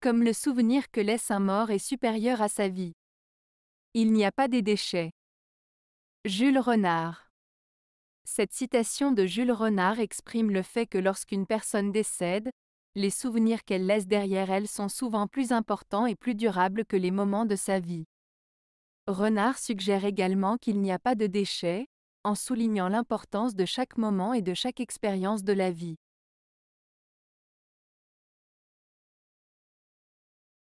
comme le souvenir que laisse un mort est supérieur à sa vie. Il n'y a pas des déchets. Jules Renard. Cette citation de Jules Renard exprime le fait que lorsqu'une personne décède, les souvenirs qu'elle laisse derrière elle sont souvent plus importants et plus durables que les moments de sa vie. Renard suggère également qu'il n'y a pas de déchets, en soulignant l'importance de chaque moment et de chaque expérience de la vie.